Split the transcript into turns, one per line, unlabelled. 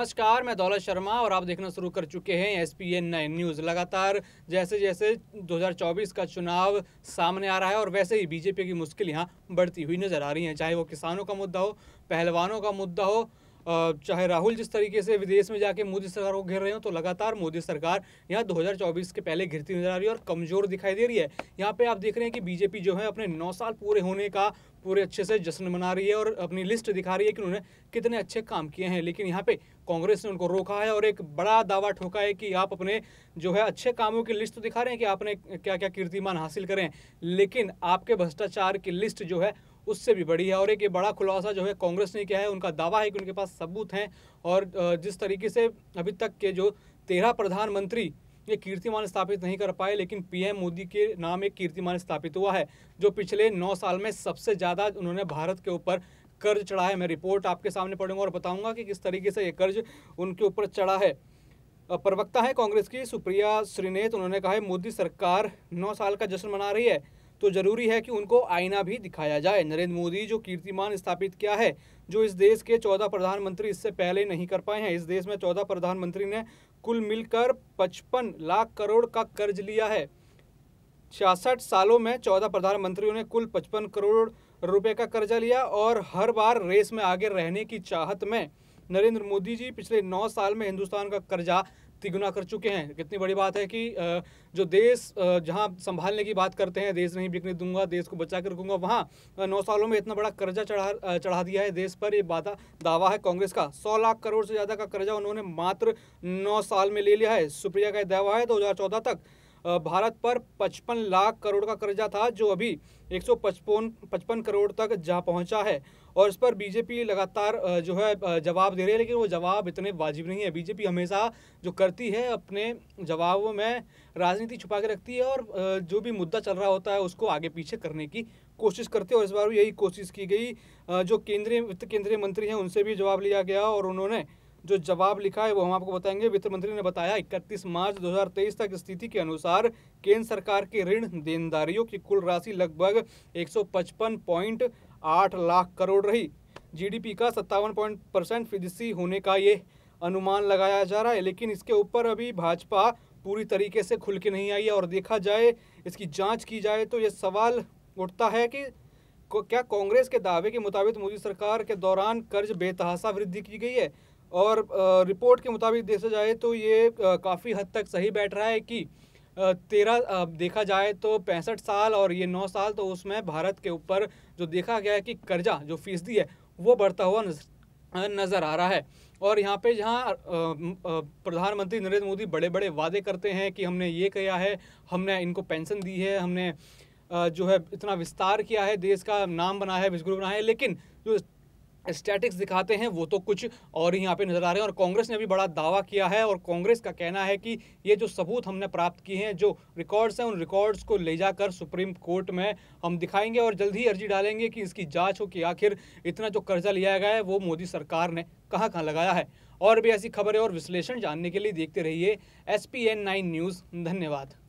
नमस्कार मैं दौलत शर्मा और आप देखना शुरू कर चुके हैं S P N nine news लगातार जैसे जैसे 2024 का चुनाव सामने आ रहा है और वैसे ही बीजेपी की मुश्किल यहाँ बढ़ती हुई नज़र आ रही है चाहे वो किसानों का मुद्दा हो पहलवानों का मुद्दा हो चाहे राहुल जिस तरीके से विदेश में जाके मोदी सरकार को घेर रहे हो तो लगातार मोदी सरकार यहाँ 2024 के पहले घिरती नजर आ रही है और कमजोर दिखाई दे रही है यहाँ पे आप देख रहे हैं कि बीजेपी जो है अपने नौ साल पूरे होने का पूरे अच्छे से जश्न मना रही है और अपनी लिस्ट दिखा रही है कि उन्होंने कितने अच्छे काम किए हैं लेकिन यहाँ पे कांग्रेस ने उनको रोका है और एक बड़ा दावा ठोका है कि आप अपने जो है अच्छे कामों की लिस्ट तो दिखा रहे हैं कि आपने क्या क्या कीर्तिमान हासिल करें लेकिन आपके भ्रष्टाचार की लिस्ट जो है उससे भी बड़ी है और एक ये बड़ा खुलासा जो है कांग्रेस ने किया है उनका दावा है कि उनके पास सबूत हैं और जिस तरीके से अभी तक के जो तेरह प्रधानमंत्री ये कीर्तिमान स्थापित नहीं कर पाए लेकिन पीएम मोदी के नाम एक कीर्तिमान स्थापित हुआ है जो पिछले नौ साल में सबसे ज़्यादा उन्होंने भारत के ऊपर कर्ज चढ़ा है मैं रिपोर्ट आपके सामने पढ़ूंगा और बताऊंगा कि किस तरीके से ये कर्ज उनके ऊपर चढ़ा है प्रवक्ता है कांग्रेस की सुप्रिया श्रीनेत उन्होंने कहा है मोदी सरकार नौ साल का जश्न मना रही है तो जरूरी है कि उनको आईना भी दिखाया जाए नरेंद्र मोदी जो कीर्तिमान स्थापित किया है जो इस देश के चौदह प्रधानमंत्री इससे पहले नहीं कर पाए हैं इस देश में चौदह प्रधानमंत्री ने कुल मिलकर पचपन लाख करोड़ का कर्ज लिया है छियासठ सालों में चौदह प्रधानमंत्रियों ने कुल पचपन करोड़ रुपए का कर्जा लिया और हर बार रेस में आगे रहने की चाहत में नरेंद्र मोदी जी पिछले नौ साल में हिंदुस्तान का कर्जा तिगुना कर चुके हैं कितनी बड़ी बात है कि जो देश जहाँ संभालने की बात करते हैं देश नहीं बिकने दूंगा देश को बचा कर रखूंगा वहाँ नौ सालों में इतना बड़ा कर्जा चढ़ा चढ़ा दिया है देश पर ये बात दावा है कांग्रेस का सौ लाख करोड़ से ज़्यादा का कर्जा उन्होंने मात्र नौ साल में ले लिया है सुप्रिया का दावा है दो तक भारत पर 55 लाख करोड़ का कर्जा था जो अभी एक सौ पचपन करोड़ तक जा पहुंचा है और इस पर बीजेपी लगातार जो है जवाब दे रही है लेकिन वो जवाब इतने वाजिब नहीं है बीजेपी हमेशा जो करती है अपने जवाबों में राजनीति छुपा के रखती है और जो भी मुद्दा चल रहा होता है उसको आगे पीछे करने की कोशिश करते और इस बार भी यही कोशिश की गई जो केंद्रीय वित्त केंद्रीय मंत्री हैं उनसे भी जवाब लिया गया और उन्होंने जो जवाब लिखा है वो हम आपको बताएंगे वित्त मंत्री ने बताया 31 मार्च 2023 तक स्थिति के अनुसार केंद्र सरकार के ऋण देनदारियों की कुल राशि लगभग एक लाख करोड़ रही जीडीपी का सत्तावन पॉइंट परसेंट फीसदी होने का ये अनुमान लगाया जा रहा है लेकिन इसके ऊपर अभी भाजपा पूरी तरीके से खुल के नहीं आई है और देखा जाए इसकी जांच की जाए तो ये सवाल उठता है कि क्या कांग्रेस के दावे के मुताबिक मोदी सरकार के दौरान कर्ज बेतहासा वृद्धि की गई है और रिपोर्ट के मुताबिक देखा जाए तो ये काफ़ी हद तक सही बैठ रहा है कि तेरह देखा जाए तो पैंसठ साल और ये नौ साल तो उसमें भारत के ऊपर जो देखा गया है कि कर्जा जो फीसदी है वो बढ़ता हुआ नज़र आ रहा है और यहाँ पे जहाँ प्रधानमंत्री नरेंद्र मोदी बड़े बड़े वादे करते हैं कि हमने ये किया है हमने इनको पेंशन दी है हमने जो है इतना विस्तार किया है देश का नाम बनाया है विश्वगुरु बनाया है लेकिन जो स्टैटिक्स दिखाते हैं वो तो कुछ और ही यहाँ पे नज़र आ रहे हैं और कांग्रेस ने भी बड़ा दावा किया है और कांग्रेस का कहना है कि ये जो सबूत हमने प्राप्त किए हैं जो रिकॉर्ड्स हैं उन रिकॉर्ड्स को ले जाकर सुप्रीम कोर्ट में हम दिखाएंगे और जल्द ही अर्जी डालेंगे कि इसकी जांच हो कि आखिर इतना जो कर्जा लिया गया है वो मोदी सरकार ने कहाँ कहाँ लगाया है और भी ऐसी खबरें और विश्लेषण जानने के लिए देखते रहिए एस पी न्यूज़ धन्यवाद